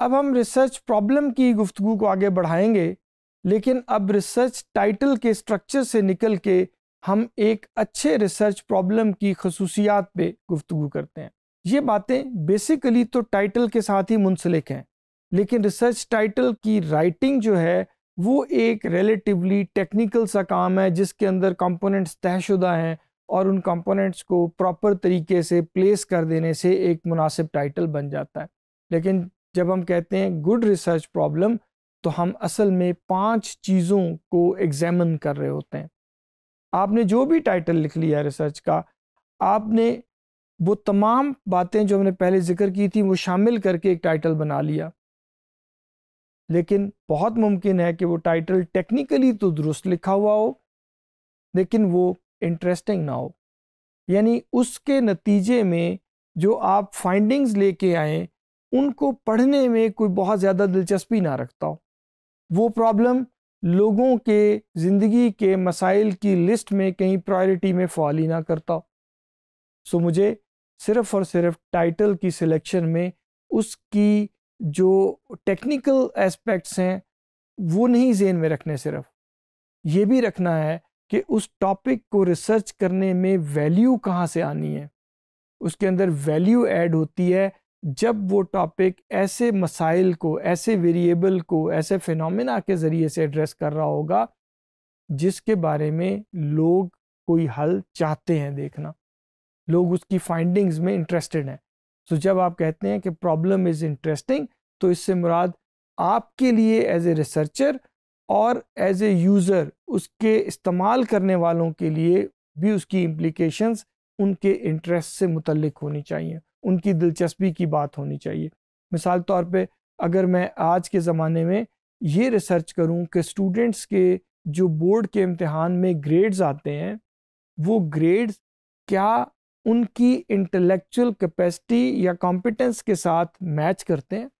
अब हम research problem की गुफ्तु को आगे बढ़ाएंगे लेकिन अब रिसर्च टाइटल के स्ट्रक्चर से निकल के हम एक अच्छे रिसर्च प्रॉब्लम की खसूसियात पे गुफ्तु करते हैं ये बातें बेसिकली तो टाइटल के साथ ही मुंसलिक हैं लेकिन रिसर्च टाइटल की राइटिंग जो है वो एक रिलेटिवली टेक्निकल सा काम है जिसके अंदर कंपोनेंट्स तयशुदा हैं और उन कंपोनेंट्स को प्रॉपर तरीके से प्लेस कर देने से एक मुनासिब टाइटल बन जाता है लेकिन जब हम कहते हैं गुड रिसर्च प्रॉब्लम तो हम असल में पांच चीज़ों को एग्जामिन कर रहे होते हैं आपने जो भी टाइटल लिख लिया रिसर्च का आपने वो तमाम बातें जो हमने पहले जिक्र की थी वो शामिल करके एक टाइटल बना लिया लेकिन बहुत मुमकिन है कि वो टाइटल टेक्निकली तो दुरुस्त लिखा हुआ हो लेकिन वो इंटरेस्टिंग ना हो यानी उसके नतीजे में जो आप फाइंडिंग्स लेके आए उनको पढ़ने में कोई बहुत ज़्यादा दिलचस्पी ना रखता हो वो प्रॉब्लम लोगों के ज़िंदगी के मसाइल की लिस्ट में कहीं प्रायोरिटी में फॉल ही ना करता हो सो मुझे सिर्फ़ और सिर्फ टाइटल की सिलेक्शन में उसकी जो टेक्निकल एस्पेक्ट्स हैं वो नहीं जेन में रखने सिर्फ ये भी रखना है कि उस टॉपिक को रिसर्च करने में वैल्यू कहाँ से आनी है उसके अंदर वैल्यू ऐड होती है जब वो टॉपिक ऐसे मसाइल को ऐसे वेरिएबल को ऐसे फिनोमेना के ज़रिए से एड्रेस कर रहा होगा जिसके बारे में लोग कोई हल चाहते हैं देखना लोग उसकी फाइंडिंग्स में इंटरेस्टेड हैं तो जब आप कहते हैं कि प्रॉब्लम इज़ इंटरेस्टिंग तो इससे मुराद आपके लिए एज ए रिसर्चर और एज ए यूज़र उसके इस्तेमाल करने वालों के लिए भी उसकी इम्प्लीकेशन उनके इंटरेस्ट से मुतलक होनी चाहिए उनकी दिलचस्पी की बात होनी चाहिए मिसाल तौर पे अगर मैं आज के ज़माने में ये रिसर्च करूं कि स्टूडेंट्स के जो बोर्ड के इम्तहान में ग्रेड्स आते हैं वो ग्रेड्स क्या उनकी इंटेलेक्चुअल कैपेसिटी या कॉम्पिटेंस के साथ मैच करते हैं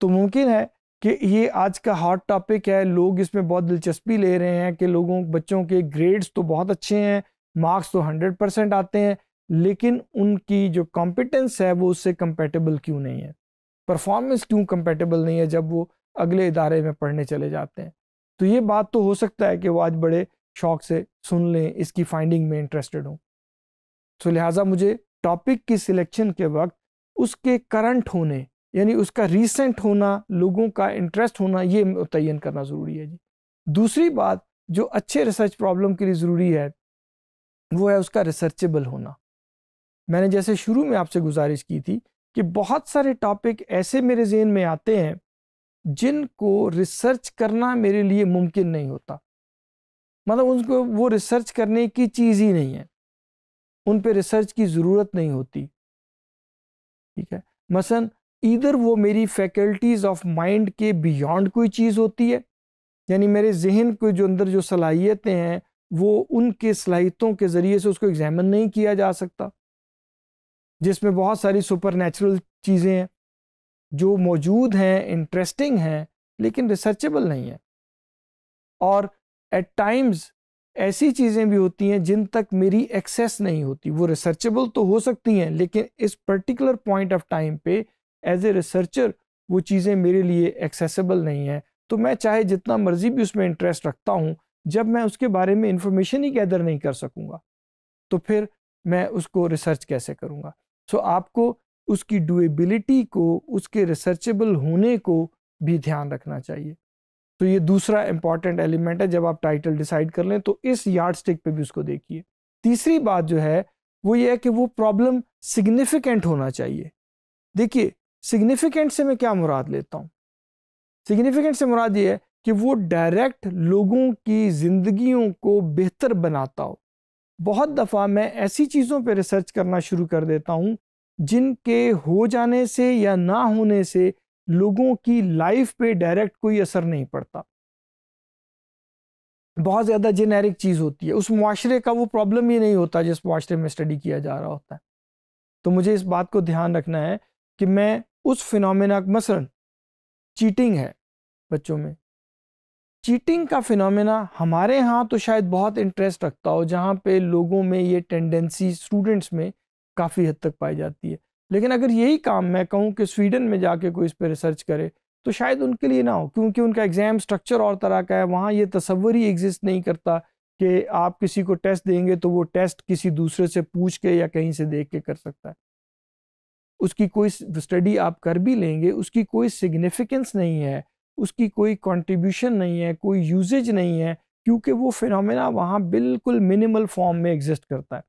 तो मुमकिन है कि ये आज का हॉट टॉपिक है लोग इसमें बहुत दिलचस्पी ले रहे हैं कि लोगों बच्चों के ग्रेड्स तो बहुत अच्छे हैं मार्क्स तो हंड्रेड परसेंट आते हैं लेकिन उनकी जो कॉम्पिटेंस है वो उससे कंपेटेबल क्यों नहीं है परफॉर्मेंस क्यों कंपेटेबल नहीं है जब वो अगले इदारे में पढ़ने चले जाते हैं तो ये बात तो हो सकता है कि वो आज बड़े शौक से सुन लें इसकी फाइंडिंग में इंटरेस्टेड हों तो लिहाजा मुझे टॉपिक की सिलेक्शन के वक्त उसके करंट होने यानी उसका रीसेंट होना लोगों का इंटरेस्ट होना ये मुतन करना ज़रूरी है जी दूसरी बात जो अच्छे रिसर्च प्रॉब्लम के लिए ज़रूरी है वो है उसका रिसर्चेबल होना मैंने जैसे शुरू में आपसे गुजारिश की थी कि बहुत सारे टॉपिक ऐसे मेरे जेन में आते हैं जिनको रिसर्च करना मेरे लिए मुमकिन नहीं होता मतलब उनको वो रिसर्च करने की चीज़ ही नहीं है उन पे रिसर्च की ज़रूरत नहीं होती ठीक है मसलन इधर वो मेरी फैकल्टीज़ ऑफ माइंड के बियॉन्ड कोई चीज़ होती है यानी मेरे जहन को जो अंदर जो सलाहियतें हैं वो उनके सलाहितों के ज़रिए से उसको एग्जामिन नहीं किया जा सकता जिसमें बहुत सारी सुपर नेचुरल चीज़ें जो मौजूद हैं इंटरेस्टिंग हैं लेकिन रिसर्चेबल नहीं है और एट टाइम्स ऐसी चीज़ें भी होती हैं जिन तक मेरी एक्सेस नहीं होती वो रिसर्चेबल तो हो सकती हैं लेकिन इस पर्टिकुलर पॉइंट ऑफ टाइम पे एज ए रिसर्चर वो चीज़ें मेरे लिए एक्सेसिबल नहीं हैं तो मैं चाहे जितना मर्जी भी उसमें इंटरेस्ट रखता हूँ जब मैं उसके बारे में इंफॉर्मेशन ही गैदर नहीं कर सकूँगा तो फिर मैं उसको रिसर्च कैसे करूँगा सो आपको उसकी डुएबिलिटी को उसके रिसर्चेबल होने को भी ध्यान रखना चाहिए तो ये दूसरा इम्पॉर्टेंट एलिमेंट है जब आप टाइटल डिसाइड कर लें तो इस यार्ड स्टिक पर भी उसको देखिए तीसरी बात जो है वो ये है कि वो प्रॉब्लम सिग्निफिकेंट होना चाहिए देखिए सिग्निफिकेंट से मैं क्या मुराद लेता हूँ सिग्निफिकेंट से मुराद ये है कि वो डायरेक्ट लोगों की ज़िंदगियों को बेहतर बनाता हो बहुत दफ़ा मैं ऐसी चीज़ों पर रिसर्च करना शुरू कर देता हूँ जिनके हो जाने से या ना होने से लोगों की लाइफ पे डायरेक्ट कोई असर नहीं पड़ता बहुत ज़्यादा जेनेरिक चीज़ होती है उस माशरे का वो प्रॉब्लम ही नहीं होता जिस माशरे में स्टडी किया जा रहा होता है तो मुझे इस बात को ध्यान रखना है कि मैं उस फिनमिना मसलन चीटिंग है बच्चों में चीटिंग का फिनोमेना हमारे यहाँ तो शायद बहुत इंटरेस्ट रखता हो जहाँ पे लोगों में ये टेंडेंसी स्टूडेंट्स में काफ़ी हद तक पाई जाती है लेकिन अगर यही काम मैं कहूँ कि स्वीडन में जाके कोई इस पर रिसर्च करे तो शायद उनके लिए ना हो क्योंकि उनका एग्ज़ाम स्ट्रक्चर और तरह का है वहाँ ये तस्वर ही एग्जिस्ट नहीं करता कि आप किसी को टेस्ट देंगे तो वो टेस्ट किसी दूसरे से पूछ के या कहीं से देख के कर सकता है उसकी कोई स्टडी आप कर भी लेंगे उसकी कोई सिग्निफिकेंस नहीं है उसकी कोई कंट्रीब्यूशन नहीं है कोई यूजेज नहीं है क्योंकि वो फिनमिना वहाँ बिल्कुल मिनिमल फॉर्म में एग्जिस्ट करता है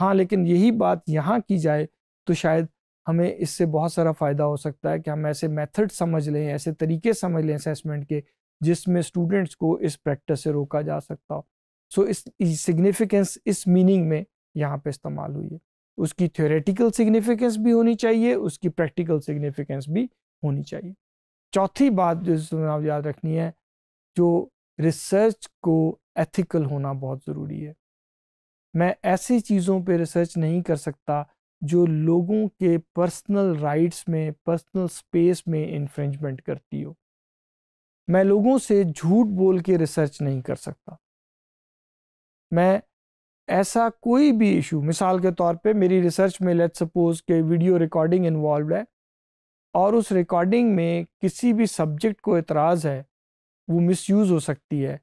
हाँ लेकिन यही बात यहाँ की जाए तो शायद हमें इससे बहुत सारा फ़ायदा हो सकता है कि हम ऐसे मेथड समझ लें ऐसे तरीके समझ लें असेसमेंट के जिसमें स्टूडेंट्स को इस प्रैक्टिस से रोका जा सकता हो सो so, इस सिग्निफिकेंस इस मीनिंग में यहाँ पे इस्तेमाल हुई है उसकी थ्योरेटिकल सिग्निफिकेंस भी होनी चाहिए उसकी प्रैक्टिकल सिग्निफिकेंस भी होनी चाहिए चौथी बात जो आप याद रखनी है जो रिसर्च को एथिकल होना बहुत ज़रूरी है मैं ऐसी चीज़ों पे रिसर्च नहीं कर सकता जो लोगों के पर्सनल राइट्स में पर्सनल स्पेस में इन्फ्रेंचमेंट करती हो मैं लोगों से झूठ बोल के रिसर्च नहीं कर सकता मैं ऐसा कोई भी इशू मिसाल के तौर पे मेरी रिसर्च में लेट्स सपोज के वीडियो रिकॉर्डिंग इन्वॉल्व है और उस रिकॉर्डिंग में किसी भी सब्जेक्ट को एतराज़ है वो मिसयूज़ हो सकती है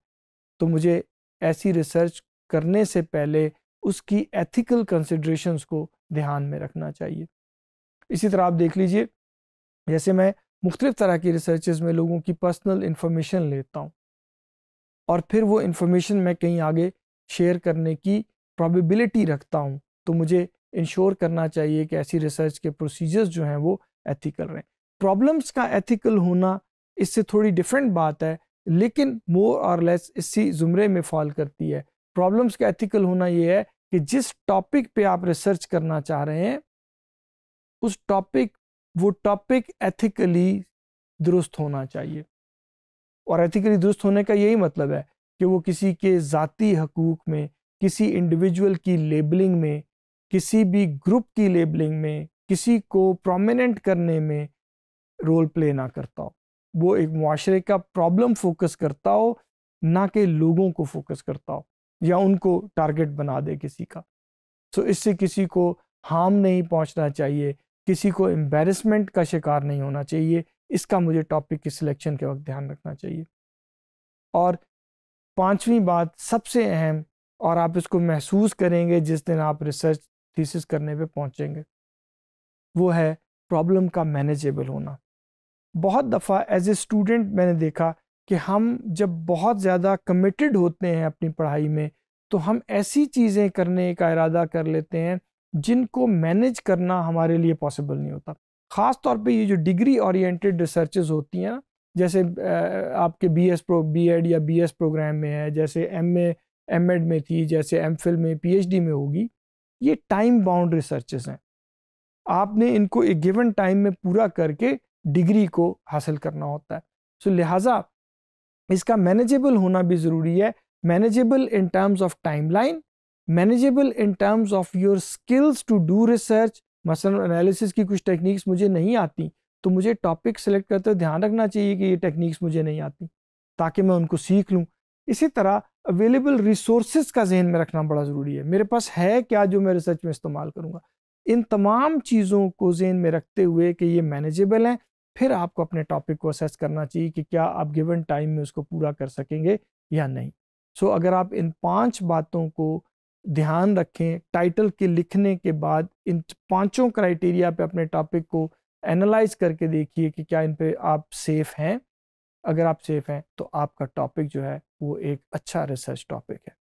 तो मुझे ऐसी रिसर्च करने से पहले उसकी एथिकल कंसिड्रेशंस को ध्यान में रखना चाहिए इसी तरह आप देख लीजिए जैसे मैं मुख्तलिफ़ तरह की रिसर्च में लोगों की पर्सनल इन्फॉर्मेशन लेता हूँ और फिर वो इन्फॉर्मेशन मैं कहीं आगे शेयर करने की प्रॉबिलिटी रखता हूँ तो मुझे इंश्योर करना चाहिए कि ऐसी रिसर्च के प्रोसीजर्स जो हैं वो एथिकल रहें प्रॉब्लम्स का एथिकल होना इससे थोड़ी डिफरेंट बात है लेकिन मोर और लेस इसी ज़ुमरे में फॉल करती है प्रॉब्लम्स का एथिकल होना ये है कि जिस टॉपिक पे आप रिसर्च करना चाह रहे हैं उस टॉपिक वो टॉपिक एथिकली दुरुस्त होना चाहिए और एथिकली दुरुस्त होने का यही मतलब है कि वो किसी के ज़ाती हकूक़ में किसी इंडिविजुअल की लेबलिंग में किसी भी ग्रुप की लेबलिंग में किसी को प्रोमिनेंट करने में रोल प्ले ना करता हो वो एक माशरे का प्रॉब्लम फोकस करता हो ना कि लोगों को फोकस करता हो या उनको टारगेट बना दे किसी का सो तो so, इससे किसी को हार्म नहीं पहुंचना चाहिए किसी को एम्बेरसमेंट का शिकार नहीं होना चाहिए इसका मुझे टॉपिक की सिलेक्शन के वक्त ध्यान रखना चाहिए और पांचवी बात सबसे अहम और आप इसको महसूस करेंगे जिस दिन आप रिसर्च थीसिस करने पे पहुंचेंगे वो है प्रॉब्लम का मैनेजेबल होना बहुत दफ़ा एज ए स्टूडेंट मैंने देखा कि हम जब बहुत ज़्यादा कमिटेड होते हैं अपनी पढ़ाई में तो हम ऐसी चीज़ें करने का इरादा कर लेते हैं जिनको मैनेज करना हमारे लिए पॉसिबल नहीं होता ख़ास तौर पे ये जो डिग्री ओरिएंटेड रिसर्च होती हैं जैसे आपके B S pro B Ed या बी एस प्रोग्राम में है जैसे एम ए एम एड में थी जैसे एम फिल में पी एच डी में होगी ये टाइम बाउंड रिसर्चेज हैं आपने इनको एक गिवन टाइम में पूरा करके डिग्री को हासिल करना होता है सो so, लिहाजा इसका मैनेजेबल होना भी ज़रूरी है manageable in terms of timeline manageable in terms of your skills to do research मसल एनालिसिस की कुछ टेक्निक्स मुझे नहीं आती तो मुझे टॉपिक सेलेक्ट करते हुए ध्यान रखना चाहिए कि ये टेक्निक्स मुझे नहीं आती ताकि मैं उनको सीख लूँ इसी तरह अवेलेबल रिसोर्सेज का जहन में रखना बड़ा ज़रूरी है मेरे पास है क्या जो मैं रिसर्च में इस्तेमाल करूँगा इन तमाम चीज़ों को जेन में रखते हुए कि ये मैनेजेबल हैं फिर आपको अपने टॉपिक को असेस करना चाहिए कि क्या आप गिवन टाइम में उसको पूरा कर सकेंगे या नहीं सो so, अगर आप इन पांच बातों को ध्यान रखें टाइटल के लिखने के बाद इन पांचों क्राइटेरिया पे अपने टॉपिक को एनालाइज करके देखिए कि क्या इन पे आप सेफ हैं अगर आप सेफ हैं तो आपका टॉपिक जो है वो एक अच्छा रिसर्च टॉपिक है